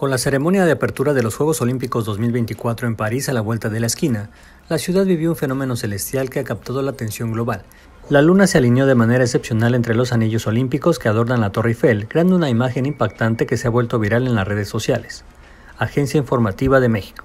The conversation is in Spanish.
Con la ceremonia de apertura de los Juegos Olímpicos 2024 en París a la vuelta de la esquina, la ciudad vivió un fenómeno celestial que ha captado la atención global. La luna se alineó de manera excepcional entre los anillos olímpicos que adornan la Torre Eiffel, creando una imagen impactante que se ha vuelto viral en las redes sociales. Agencia Informativa de México.